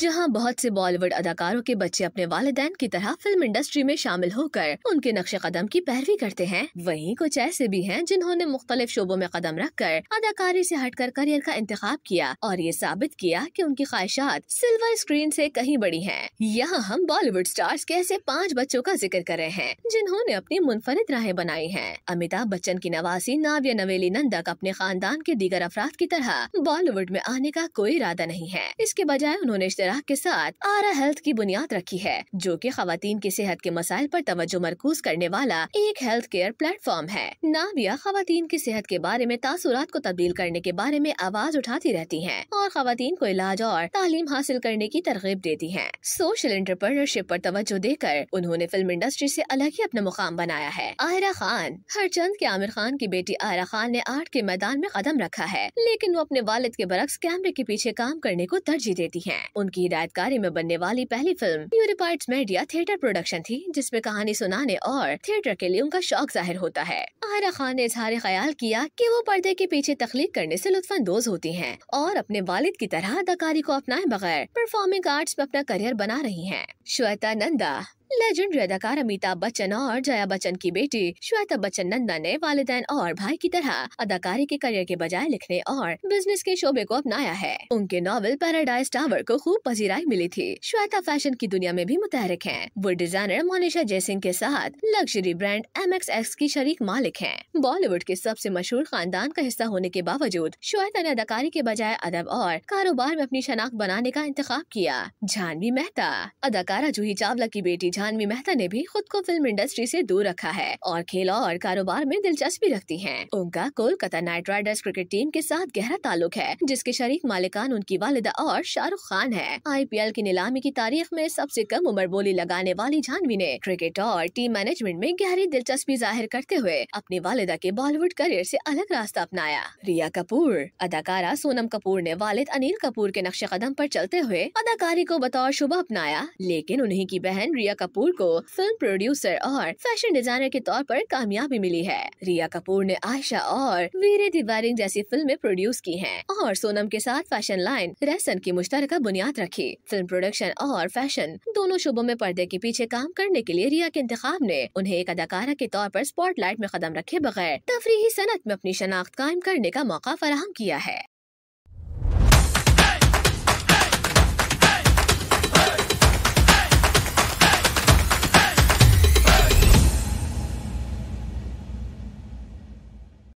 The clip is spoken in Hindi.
जहां बहुत से बॉलीवुड अदाकारों के बच्चे अपने वालदेन की तरह फिल्म इंडस्ट्री में शामिल होकर उनके नक्शे कदम की पैरवी करते हैं वहीं कुछ ऐसे भी हैं जिन्होंने मुख्तलिफ शोबों में कदम रख कर अदाकारी से हटकर करियर का इंतखब किया और ये साबित किया कि उनकी ख्वाहिशात सिल्वर स्क्रीन से कहीं बड़ी हैं। यहाँ हम बॉलीवुड स्टार्स के ऐसे पाँच बच्चों का जिक्र कर रहे हैं जिन्होंने अपनी मुनफरद राहें बनाई हैं अमिताभ बच्चन की नवासी नाविया नवेली नंदक अपने खानदान के दीगर अफराद की तरह बॉलीवुड में आने का कोई इरादा नहीं है इसके बजाय उन्होंने शराह के साथ आरा हेल्थ की बुनियाद रखी है जो की खातन की सेहत के मसाइल आरोप तवज्जो मरकूज करने वाला एक हेल्थ केयर प्लेटफॉर्म है नाविया खातन की सेहत के बारे में तासुरात को तब्दील करने के बारे में आवाज़ उठाती रहती है और खातन को इलाज और तालीम हासिल करने की तरगीब देती है सोशल इंटरप्रनरशिप आरोप तवज्जो देकर उन्होंने फिल्म इंडस्ट्री ऐसी अलग ही अपना मुकाम बनाया है आयरा खान हर चंद के आमिर खान की बेटी आयरा खान ने आर्ट के मैदान में कदम रखा है लेकिन वो अपने वालद के बरक्स कैमरे के पीछे काम करने को तरजीह देती है उनके की हिदायतकारी में बनने वाली पहली film Euripides Medea theatre production थी जिसमें कहानी सुनाने और थिएटर के लिए उनका शौक जाहिर होता है आहरा खान ने इजहार ख्याल किया कि वो पर्दे के पीछे तख्लीक करने ऐसी लुत्फानंदोज होती है और अपने वालिद की तरह अदाकारी को अपनाए बगैर परफॉर्मिंग आर्ट्स में अपना करियर बना रही है श्वेता नंदा लेजेंड अदाकार अमिताभ बच्चन और जया बच्चन की बेटी श्वेता बच्चन नंदा ने वालदेन और भाई की तरह अदाकारी के करियर के बजाय लिखने और बिजनेस के शोबे को अपनाया है उनके नॉवल पैराडाइज टावर को खूब पजीराई मिली थी श्वेता फैशन की दुनिया में भी मुतहरिक है वो डिजाइनर मोनिशा जयसिंह के साथ luxury brand M X X की शरीक मालिक है बॉलीवुड के सबसे मशहूर खानदान का हिस्सा होने के बावजूद श्वेता ने अदाकारी के बजाय अदब और कारोबार में अपनी शनाख्त बनाने का इंतखा किया जानवी मेहता अदाकार अदाकारा जूही चावला की बेटी जानवी मेहता ने भी खुद को फिल्म इंडस्ट्री से दूर रखा है और खेलों और कारोबार में दिलचस्पी रखती है उनका Kolkata Knight Riders cricket team के साथ गहरा ताल्लुक है जिसके शरीक मालिकान उनकी वालिदा और शाहरुख खान है आई की नीलामी की तारीख में सबसे कम उम्र बोली लगाने वाली जानवी ने क्रिकेट और टीम मैनेजमेंट में गहरी दिलचस्पी जाहिर करते हुए अपनी वालिदा के बॉलीवुड करियर ऐसी अलग रास्ता अपनाया रिया कपूर अदाकारा सोनम कपूर ने वालिद अनिल कपूर के नक्शे कदम आरोप चलते हुए अदाकारी को बतौर शुभ अपनाया लेकिन लेकिन उन्हीं की बहन रिया कपूर को फिल्म प्रोड्यूसर और फैशन डिजाइनर के तौर पर कामयाबी मिली है रिया कपूर ने आयशा और वीरे दिवारिंग जैसी फिल्में प्रोड्यूस की हैं और सोनम के साथ फैशन लाइन रेसन की मुश्तरका बुनियाद रखी फिल्म प्रोडक्शन और फैशन दोनों शोबों में पर्दे के पीछे काम करने के लिए रिया के इंतखाब ने उन्हें एक अदाकारा के तौर आरोप स्पॉट में कदम रखे बगैर तफरी सनत में अपनी शनाख्त कायम करने का मौका फराहम किया है